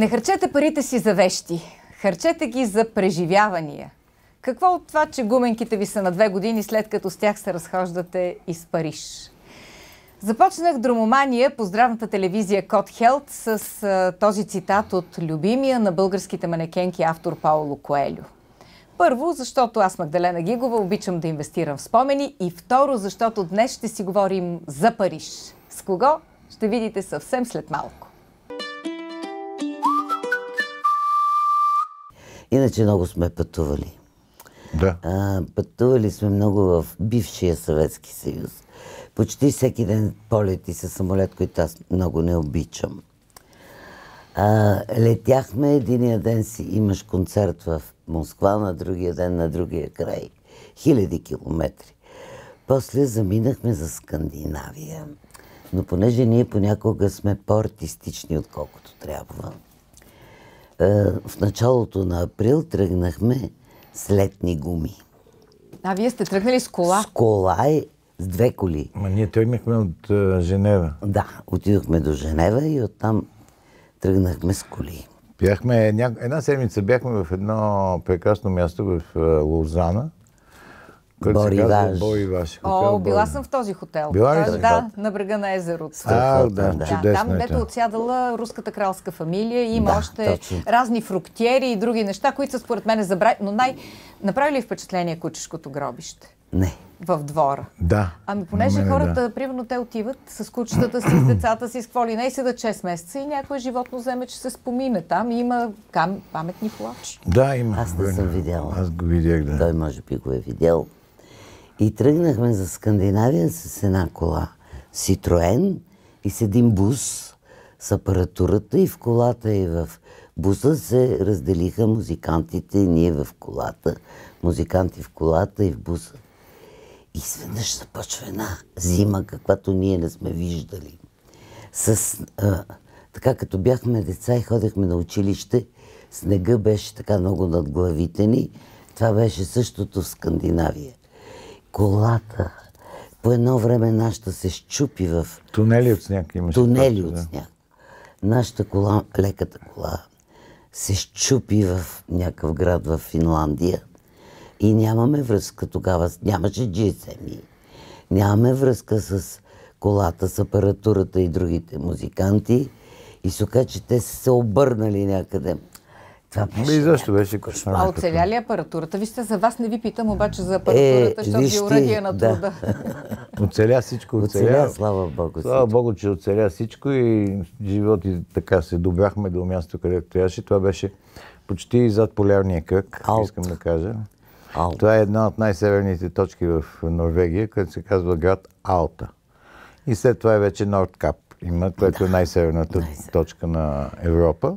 Не харчете парите си за вещи. Харчете ги за преживявания. Какво от това, че гуменките ви са на две години, след като с тях се разхождате из Париж? Започнах дромомания по здравната телевизия Код Хелт с а, този цитат от любимия на българските манекенки автор Паоло Коелю. Първо, защото аз, Магдалена Гигова, обичам да инвестирам в спомени и второ, защото днес ще си говорим за Париж. С кого? Ще видите съвсем след малко. Иначе много сме пътували. Да. А, пътували сме много в бившия Съветски съюз. Почти всеки ден полети с самолет, който аз много не обичам. А, летяхме, единия ден си имаш концерт в Москва, на другия ден на другия край. Хиляди километри. После заминахме за Скандинавия. Но понеже ние понякога сме по-артистични, отколкото трябва, е, в началото на април тръгнахме с летни гуми. А вие сте тръгнали с кола? С кола и с две коли. Ма ние тръгнахме от е, Женева. Да, отидохме до Женева и оттам тръгнахме с коли. Бяхме, ня... една седмица бяхме в едно прекрасно място в е, Лозана, ваш хотел. О, била съм в този хотел. Била ли? Е, да, да, на брега на езерото. А, да, да, чудесно е Там, дето отсядала руската кралска фамилия, има да, още точно. разни фруктиери и други неща, които са според мен забравили. Но най... Направи ли впечатление кучешкото гробище? Не. В двора. Да. Ами понеже мене, хората, да. примерно, те отиват с кучетата си, с децата си, с какво ли не, и седат 6 месеца и някое животно вземе, че се спомине. там и има кам... паметни плач. Да, има. Аз не съм видяла. Аз го видях, да. Той може би го е видял. И тръгнахме за Скандинавия с една кола. Ситроен и с един бус с апаратурата и в колата и в буса се разделиха музикантите и ние в колата. Музиканти в колата и в буса. И изведнъж започва една зима, каквато ние не сме виждали. С, а, така като бяхме деца и ходехме на училище, снега беше така много над главите ни. Това беше същото в Скандинавия колата. По едно време нашата се щупи в... Тунели от сняг имаше. Тунели от сняг. Нашата кола, леката кола, се щупи в някакъв град в Финландия и нямаме връзка тогава. Нямаше GSM. Нямаме връзка с колата, с апаратурата и другите музиканти. И се че те са се обърнали някъде това беше... И защо беше кошмар? А оцеля ли е апаратурата? Вижте, за вас не ви питам обаче за е, апаратурата, е, защото ви уръдия на труда. Да. оцеля всичко, оцеля. оцеля. слава Богу. Слава Богу, че оцеля всичко и живот и така се добяхме до място, където трябваше. Това беше почти зад полярния кръг, искам да кажа. Това е една от най-северните точки в Норвегия, където се казва град Алта. И след това е вече Нордкап, има, което е да. е най-северната точка на Европа.